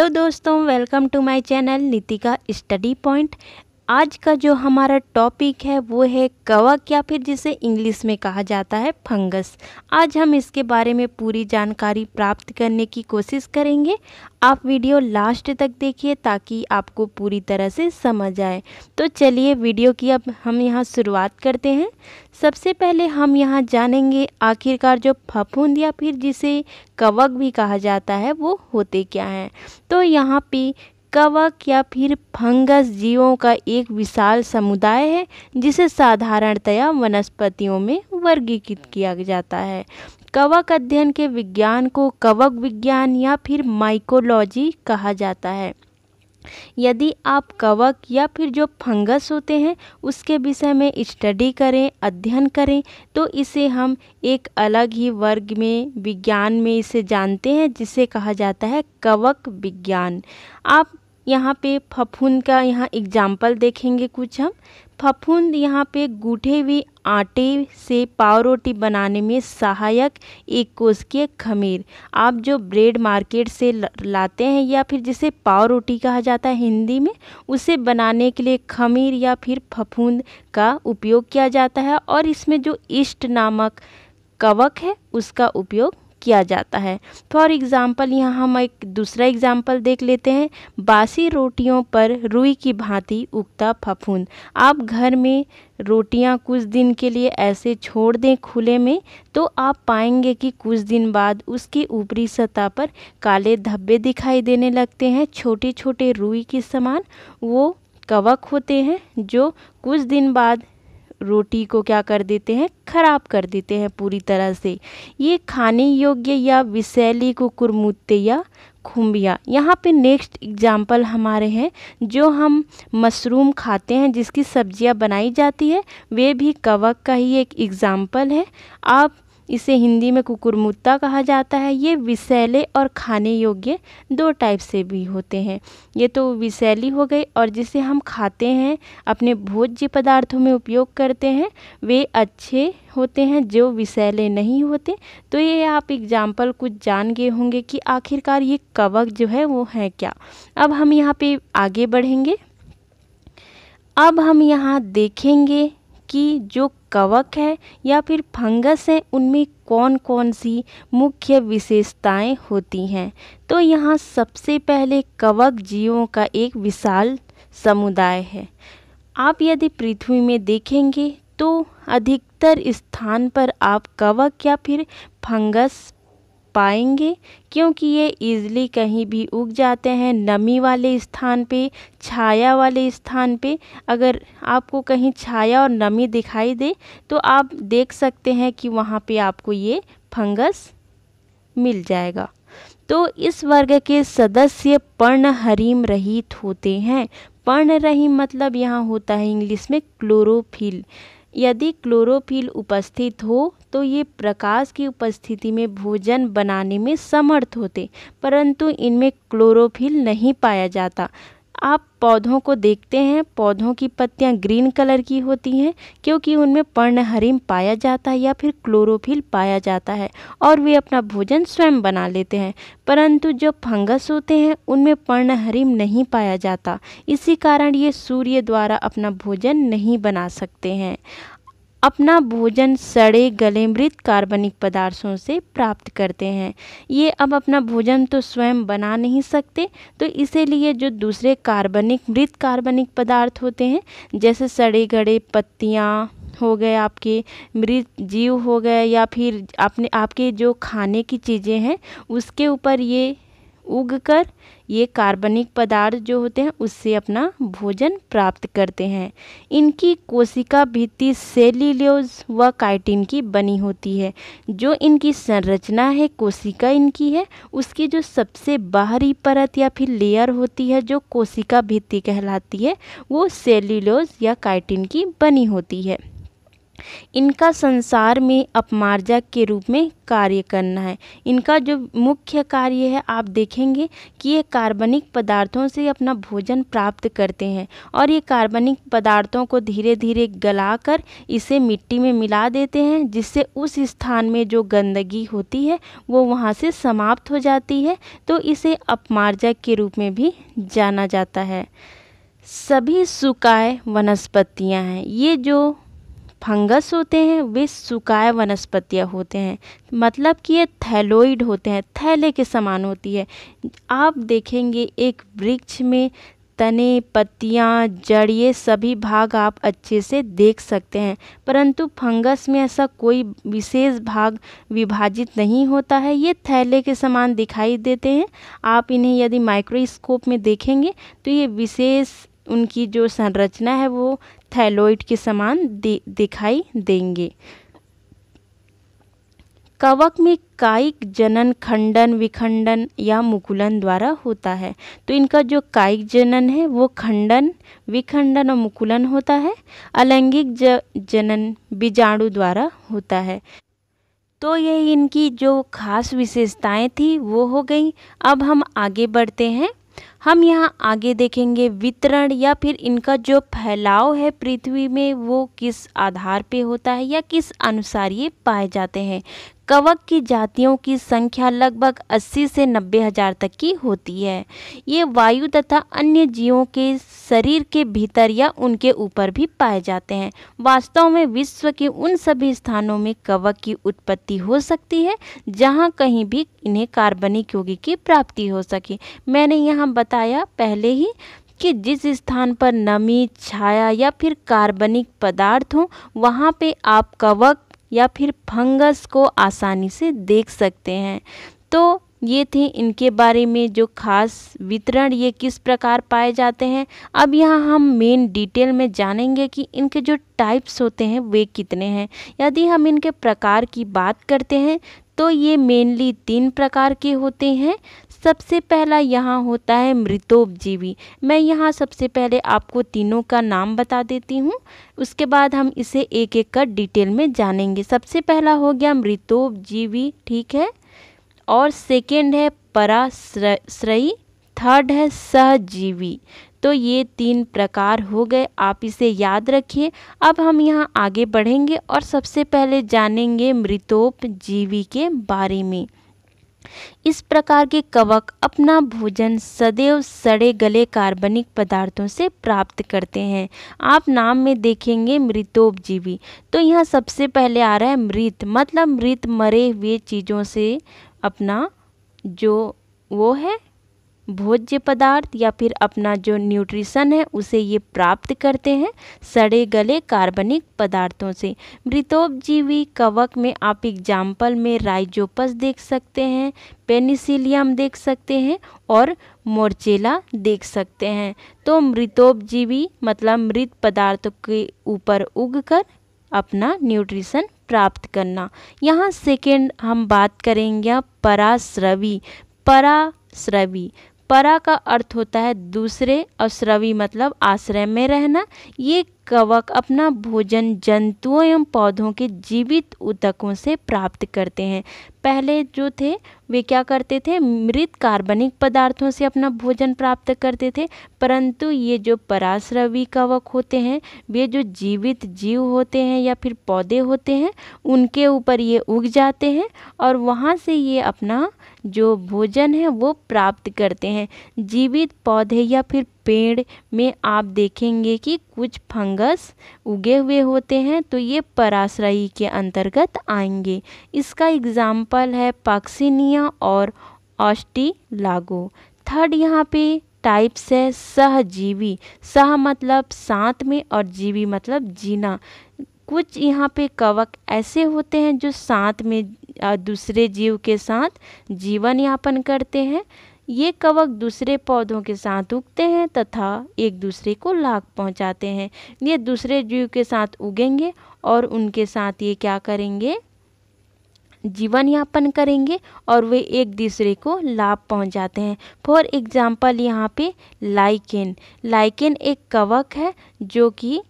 hello दोस्तों welcome to my channel नीति का स्टडी पॉइंट आज का जो हमारा टॉपिक है वो है कवक या फिर जिसे इंग्लिश में कहा जाता है फंगस आज हम इसके बारे में पूरी जानकारी प्राप्त करने की कोशिश करेंगे आप वीडियो लास्ट तक देखिए ताकि आपको पूरी तरह से समझ आए तो चलिए वीडियो की अब हम यहाँ शुरुआत करते हैं सबसे पहले हम यहाँ जानेंगे आखिरकार जो फफूंद या फिर जिसे कवक भी कहा जाता है वो होते क्या हैं तो यहाँ पे कवक या फिर फंगस जीवों का एक विशाल समुदाय है जिसे साधारणतया वनस्पतियों में वर्गीकृत किया जाता है कवक अध्ययन के विज्ञान को कवक विज्ञान या फिर माइकोलॉजी कहा जाता है यदि आप कवक या फिर जो फंगस होते हैं उसके विषय में स्टडी करें अध्ययन करें तो इसे हम एक अलग ही वर्ग में विज्ञान में इसे जानते हैं जिसे कहा जाता है कवक विज्ञान आप यहाँ पे फफूंद का यहाँ एग्जाम्पल देखेंगे कुछ हम फफूंद यहाँ पे गूठे हुए आटे से पाव रोटी बनाने में सहायक एक के खमीर आप जो ब्रेड मार्केट से लाते हैं या फिर जिसे पाव रोटी कहा जाता है हिंदी में उसे बनाने के लिए खमीर या फिर फफूंद का उपयोग किया जाता है और इसमें जो इष्ट नामक कवक है उसका उपयोग किया जाता है फॉर एग्ज़ाम्पल यहाँ हम एक दूसरा एग्ज़ाम्पल देख लेते हैं बासी रोटियों पर रुई की भांति उगता फफूंद आप घर में रोटियाँ कुछ दिन के लिए ऐसे छोड़ दें खुले में तो आप पाएंगे कि कुछ दिन बाद उसकी ऊपरी सतह पर काले धब्बे दिखाई देने लगते हैं छोटे छोटे रुई के समान वो कवक होते हैं जो कुछ दिन बाद रोटी को क्या कर देते हैं खराब कर देते हैं पूरी तरह से ये खाने योग्य या विषैली कुकुरमुते या खुम्बिया यहाँ पे नेक्स्ट एग्जाम्पल हमारे हैं जो हम मशरूम खाते हैं जिसकी सब्जियाँ बनाई जाती है वे भी कवक का ही एक एग्ज़ाम्पल है आप इसे हिंदी में कुकुरमुत्ता कहा जाता है ये विषैले और खाने योग्य दो टाइप से भी होते हैं ये तो विषैली हो गई और जिसे हम खाते हैं अपने भोज्य पदार्थों में उपयोग करते हैं वे अच्छे होते हैं जो विषैले नहीं होते तो ये आप एग्जाम्पल कुछ जान गए होंगे कि आखिरकार ये कवक जो है वो है क्या अब हम यहाँ पे आगे बढ़ेंगे अब हम यहाँ देखेंगे कि जो कवक है या फिर फंगस है उनमें कौन कौन सी मुख्य विशेषताएं होती हैं तो यहाँ सबसे पहले कवक जीवों का एक विशाल समुदाय है आप यदि पृथ्वी में देखेंगे तो अधिकतर स्थान पर आप कवक या फिर फंगस पाएंगे क्योंकि ये इजली कहीं भी उग जाते हैं नमी वाले स्थान पे छाया वाले स्थान पे अगर आपको कहीं छाया और नमी दिखाई दे तो आप देख सकते हैं कि वहाँ पे आपको ये फंगस मिल जाएगा तो इस वर्ग के सदस्य पर्णहरिम रहित होते हैं पर्ण रहीम मतलब यहाँ होता है इंग्लिश में क्लोरोफिल यदि क्लोरोफिल उपस्थित हो तो ये प्रकाश की उपस्थिति में भोजन बनाने में समर्थ होते परंतु इनमें क्लोरोफिल नहीं पाया जाता आप पौधों को देखते हैं पौधों की पत्तियाँ ग्रीन कलर की होती हैं क्योंकि उनमें पर्णहरिम पाया जाता है या फिर क्लोरोफिल पाया जाता है और वे अपना भोजन स्वयं बना लेते हैं परंतु जो फंगस होते हैं उनमें पर्णहरिम नहीं पाया जाता इसी कारण ये सूर्य द्वारा अपना भोजन नहीं बना सकते हैं अपना भोजन सड़े गले मृत कार्बनिक पदार्थों से प्राप्त करते हैं ये अब अपना भोजन तो स्वयं बना नहीं सकते तो इसीलिए जो दूसरे कार्बनिक मृत कार्बनिक पदार्थ होते हैं जैसे सड़े गड़े पत्तियाँ हो गए आपके मृत जीव हो गए या फिर आपने आपके जो खाने की चीज़ें हैं उसके ऊपर ये उग कर ये कार्बनिक पदार्थ जो होते हैं उससे अपना भोजन प्राप्त करते हैं इनकी कोशिका भित्ति सेल्यूलोज व काइटिन की बनी होती है जो इनकी संरचना है कोशिका इनकी है उसकी जो सबसे बाहरी परत या फिर लेयर होती है जो कोशिका भित्ति कहलाती है वो सेल्यूलोज या काइटिन की बनी होती है इनका संसार में अपमार्जक के रूप में कार्य करना है इनका जो मुख्य कार्य है आप देखेंगे कि ये कार्बनिक पदार्थों से अपना भोजन प्राप्त करते हैं और ये कार्बनिक पदार्थों को धीरे धीरे गलाकर इसे मिट्टी में मिला देते हैं जिससे उस स्थान में जो गंदगी होती है वो वहाँ से समाप्त हो जाती है तो इसे अपमार्जक के रूप में भी जाना जाता है सभी सुकाय वनस्पतियाँ हैं ये जो फंगस होते हैं वे सुखाए वनस्पतियाँ होते हैं मतलब कि ये थैलोइड होते हैं थैले के समान होती है आप देखेंगे एक वृक्ष में तने पत्तियाँ जड़ ये सभी भाग आप अच्छे से देख सकते हैं परंतु फंगस में ऐसा कोई विशेष भाग विभाजित नहीं होता है ये थैले के समान दिखाई देते हैं आप इन्हें यदि माइक्रोस्कोप में देखेंगे तो ये विशेष उनकी जो संरचना है वो थैलोइड के समान दि, दिखाई देंगे कवक में कायिक जनन खंडन विखंडन या मुकुलन द्वारा होता है तो इनका जो कायिक जनन है वो खंडन विखंडन और मुकुलन होता है अलैंगिक जनन बीजाणु द्वारा होता है तो ये इनकी जो खास विशेषताएं थी वो हो गई अब हम आगे बढ़ते हैं हम यहाँ आगे देखेंगे वितरण या फिर इनका जो फैलाव है पृथ्वी में वो किस आधार पे होता है या किस अनुसार ये पाए जाते हैं कवक की जातियों की संख्या लगभग 80 से नब्बे हजार तक की होती है ये वायु तथा अन्य जीवों के शरीर के भीतर या उनके ऊपर भी पाए जाते हैं वास्तव में विश्व के उन सभी स्थानों में कवक की उत्पत्ति हो सकती है जहाँ कहीं भी इन्हें कार्बनिक योगी की प्राप्ति हो सके मैंने यहाँ बताया पहले ही कि जिस स्थान पर नमी छाया या फिर कार्बनिक पदार्थ हो वहाँ पे आप कवक या फिर फंगस को आसानी से देख सकते हैं तो ये थे इनके बारे में जो खास वितरण ये किस प्रकार पाए जाते हैं अब यहाँ हम मेन डिटेल में जानेंगे कि इनके जो टाइप्स होते हैं वे कितने हैं यदि हम इनके प्रकार की बात करते हैं तो ये मेनली तीन प्रकार के होते हैं सबसे पहला यहाँ होता है मृतोपजीवी मैं यहाँ सबसे पहले आपको तीनों का नाम बता देती हूँ उसके बाद हम इसे एक एक कर डिटेल में जानेंगे सबसे पहला हो गया मृतोपजीवी ठीक है और सेकेंड है पराश्रयी थर्ड है सहजीवी तो ये तीन प्रकार हो गए आप इसे याद रखिए अब हम यहाँ आगे बढ़ेंगे और सबसे पहले जानेंगे मृतोपजीवी के बारे में इस प्रकार के कवक अपना भोजन सदैव सड़े गले कार्बनिक पदार्थों से प्राप्त करते हैं आप नाम में देखेंगे मृतोपजीवी तो यहाँ सबसे पहले आ रहा है मृत मतलब मृत मरे हुए चीज़ों से अपना जो वो है भोज्य पदार्थ या फिर अपना जो न्यूट्रिशन है उसे ये प्राप्त करते हैं सड़े गले कार्बनिक पदार्थों से मृतोपजीवी कवक में आप एग्जाम्पल में राइजोपस देख सकते हैं पेनिसिलियम देख सकते हैं और मोर्चेला देख सकते हैं तो मृतोपजीवी मतलब मृत पदार्थों के ऊपर उग कर अपना न्यूट्रिशन प्राप्त करना यहाँ सेकेंड हम बात करेंगे पराश्रवी पराश्रवी परा का अर्थ होता है दूसरे और श्रवि मतलब आश्रय में रहना ये कवक अपना भोजन जंतुओं एवं पौधों के जीवित उतकों से प्राप्त करते हैं पहले जो थे वे क्या करते थे मृत कार्बनिक पदार्थों से अपना भोजन प्राप्त करते थे परंतु ये जो पराश्रवी कवक होते हैं वे जो जीवित जीव होते हैं या फिर पौधे होते हैं उनके ऊपर ये उग जाते हैं और वहाँ से ये अपना जो भोजन है वो प्राप्त करते हैं जीवित पौधे या फिर पेड़ में आप देखेंगे कि कुछ फंगस उगे हुए होते हैं तो ये पराश्रयी के अंतर्गत आएंगे इसका एग्जाम्पल है पाक्सिनिया और ऑस्टिलागो थर्ड यहाँ पे टाइप्स है सहजीवी सह मतलब साथ में और जीवी मतलब जीना कुछ यहाँ पे कवक ऐसे होते हैं जो साथ में और दूसरे जीव के साथ जीवन यापन करते हैं ये कवक दूसरे पौधों के साथ उगते हैं तथा एक दूसरे को लाभ पहुंचाते हैं ये दूसरे जीव के साथ उगेंगे और उनके साथ ये क्या करेंगे जीवन यापन करेंगे और वे एक दूसरे को लाभ पहुंचाते हैं फॉर एग्जाम्पल यहाँ पे लाइकेन लाइकेन एक कवक है जो कि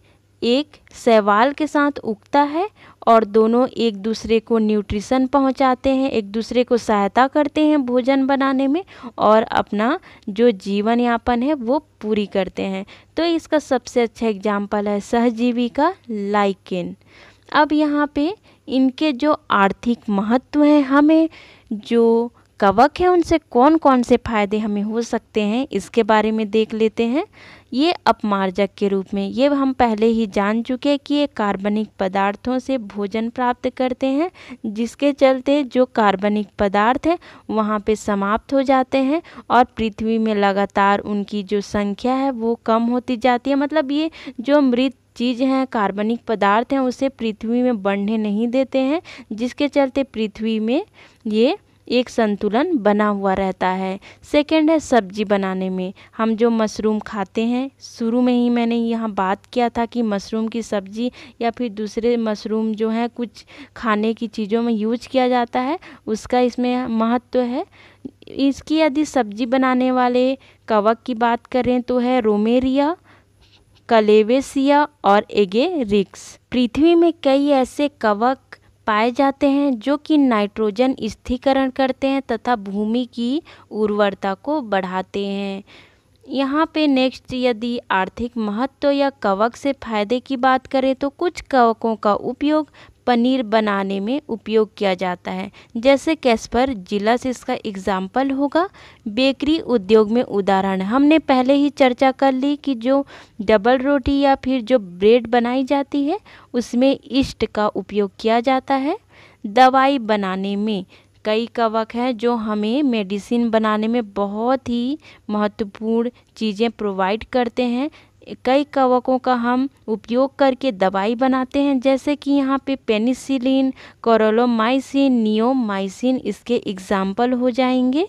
एक सैवाल के साथ उगता है और दोनों एक दूसरे को न्यूट्रिशन पहुंचाते हैं एक दूसरे को सहायता करते हैं भोजन बनाने में और अपना जो जीवन यापन है वो पूरी करते हैं तो इसका सबसे अच्छा एग्जाम्पल है सहजीवी का लाइकेन अब यहाँ पे इनके जो आर्थिक महत्व हैं हमें जो कवक है उनसे कौन कौन से फायदे हमें हो सकते हैं इसके बारे में देख लेते हैं ये अपमार्जक के रूप में ये हम पहले ही जान चुके हैं कि ये कार्बनिक पदार्थों से भोजन प्राप्त करते हैं जिसके चलते जो कार्बनिक पदार्थ हैं वहाँ पे समाप्त हो जाते हैं और पृथ्वी में लगातार उनकी जो संख्या है वो कम होती जाती है मतलब ये जो मृत चीज़ हैं कार्बनिक पदार्थ हैं उसे पृथ्वी में बढ़ने नहीं देते हैं जिसके चलते पृथ्वी में ये एक संतुलन बना हुआ रहता है सेकंड है सब्जी बनाने में हम जो मशरूम खाते हैं शुरू में ही मैंने यहाँ बात किया था कि मशरूम की सब्जी या फिर दूसरे मशरूम जो हैं कुछ खाने की चीज़ों में यूज किया जाता है उसका इसमें महत्व है इसकी यदि सब्जी बनाने वाले कवक की बात करें तो है रोमेरिया कलेवेसिया और एगेरिक्स पृथ्वी में कई ऐसे कवक पाए जाते हैं जो कि नाइट्रोजन स्थिरीकरण करते हैं तथा भूमि की उर्वरता को बढ़ाते हैं यहाँ पे नेक्स्ट यदि आर्थिक महत्व या कवक से फ़ायदे की बात करें तो कुछ कवकों का उपयोग पनीर बनाने में उपयोग किया जाता है जैसे कैस्पर से इसका एग्ज़ाम्पल होगा बेकरी उद्योग में उदाहरण हमने पहले ही चर्चा कर ली कि जो डबल रोटी या फिर जो ब्रेड बनाई जाती है उसमें इष्ट का उपयोग किया जाता है दवाई बनाने में कई कवक हैं जो हमें मेडिसिन बनाने में बहुत ही महत्वपूर्ण चीज़ें प्रोवाइड करते हैं कई कवकों का हम उपयोग करके दवाई बनाते हैं जैसे कि यहाँ पे पेनिसिलिन कोरोलोमाइसिन नियोमाइसिन इसके एग्जाम्पल हो जाएंगे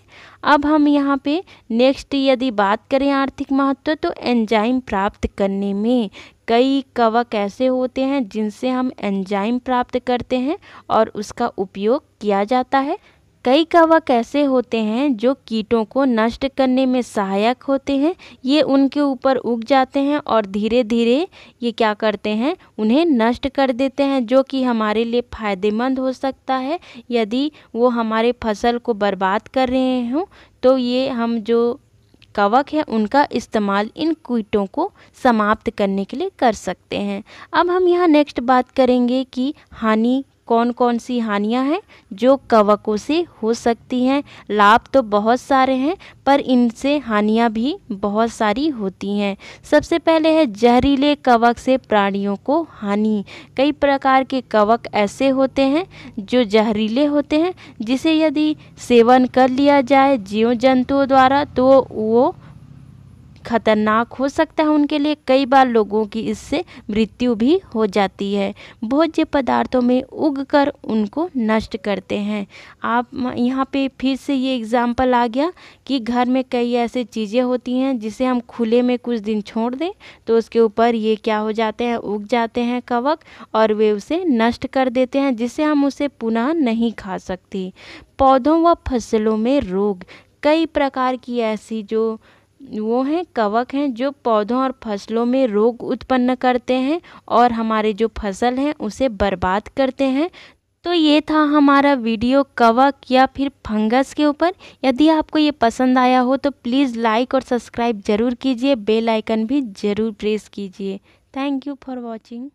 अब हम यहाँ पे नेक्स्ट यदि बात करें आर्थिक महत्व तो एंजाइम प्राप्त करने में कई कवक ऐसे होते हैं जिनसे हम एंजाइम प्राप्त करते हैं और उसका उपयोग किया जाता है कई कवक ऐसे होते हैं जो कीटों को नष्ट करने में सहायक होते हैं ये उनके ऊपर उग जाते हैं और धीरे धीरे ये क्या करते हैं उन्हें नष्ट कर देते हैं जो कि हमारे लिए फ़ायदेमंद हो सकता है यदि वो हमारे फसल को बर्बाद कर रहे हों तो ये हम जो कवक है उनका इस्तेमाल इन कीटों को समाप्त करने के लिए कर सकते हैं अब हम यहाँ नेक्स्ट बात करेंगे कि हानि कौन कौन सी हानियां हैं जो कवकों से हो सकती हैं लाभ तो बहुत सारे हैं पर इनसे हानियां भी बहुत सारी होती हैं सबसे पहले है जहरीले कवक से प्राणियों को हानि कई प्रकार के कवक ऐसे होते हैं जो जहरीले होते हैं जिसे यदि सेवन कर लिया जाए जीव जंतुओं द्वारा तो वो खतरनाक हो सकता है उनके लिए कई बार लोगों की इससे मृत्यु भी हो जाती है भोज्य पदार्थों में उग कर उनको नष्ट करते हैं आप यहाँ पे फिर से ये एग्ज़ाम्पल आ गया कि घर में कई ऐसे चीज़ें होती हैं जिसे हम खुले में कुछ दिन छोड़ दें तो उसके ऊपर ये क्या हो जाते हैं उग जाते हैं कवक और वे उसे नष्ट कर देते हैं जिसे हम उसे पुनः नहीं खा सकते पौधों व फसलों में रोग कई प्रकार की ऐसी जो वो हैं कवक हैं जो पौधों और फसलों में रोग उत्पन्न करते हैं और हमारे जो फसल हैं उसे बर्बाद करते हैं तो ये था हमारा वीडियो कवक या फिर फंगस के ऊपर यदि आपको ये पसंद आया हो तो प्लीज़ लाइक और सब्सक्राइब ज़रूर कीजिए बेल आइकन भी ज़रूर प्रेस कीजिए थैंक यू फॉर वॉचिंग